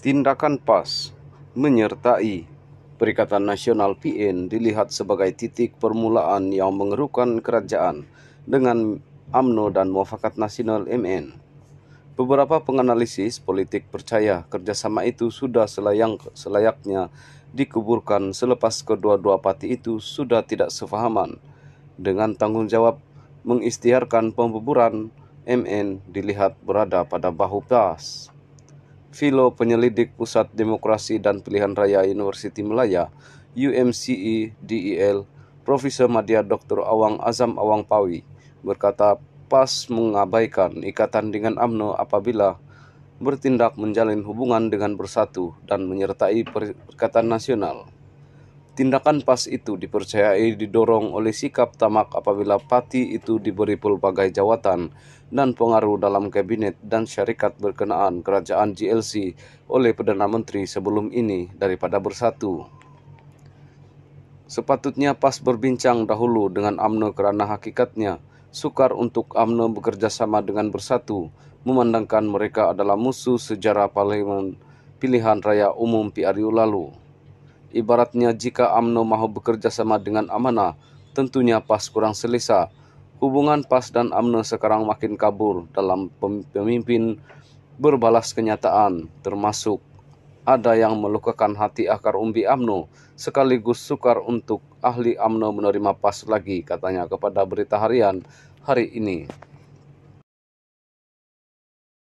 Tindakan PAS menyertai Perikatan Nasional PN dilihat sebagai titik permulaan yang mengerukan kerajaan dengan AMNO dan Muafakat Nasional MN. Beberapa penganalisis politik percaya kerjasama itu sudah selayang, selayaknya dikuburkan selepas kedua-dua parti itu sudah tidak sefahaman dengan tanggung jawab mengistiharkan pembuburan MN dilihat berada pada bahu PAS. Vilo penyelidik Pusat Demokrasi dan Pilihan Raya Universiti Melaya, (UMCEDEL) DIL, Profesor Madya Dr. Awang Azam Awang Pawi, berkata PAS mengabaikan ikatan dengan UMNO apabila bertindak menjalin hubungan dengan bersatu dan menyertai Perikatan Nasional. Tindakan pas itu dipercayai didorong oleh sikap tamak apabila Pati itu diberi pelbagai jawatan dan pengaruh dalam kabinet dan syarikat berkenaan kerajaan GLC oleh Perdana Menteri sebelum ini daripada bersatu. Sepatutnya PAS berbincang dahulu dengan AMNO kerana hakikatnya sukar untuk AMNO bekerjasama dengan bersatu, memandangkan mereka adalah musuh sejarah parlimen pilihan raya umum PRU lalu. Ibaratnya jika AMNO mau bekerja sama dengan amanah, tentunya PAS kurang selesa. Hubungan PAS dan AMNO sekarang makin kabur dalam pemimpin berbalas kenyataan, termasuk ada yang melukakan hati akar umbi AMNO sekaligus sukar untuk ahli AMNO menerima PAS lagi katanya kepada berita harian hari ini.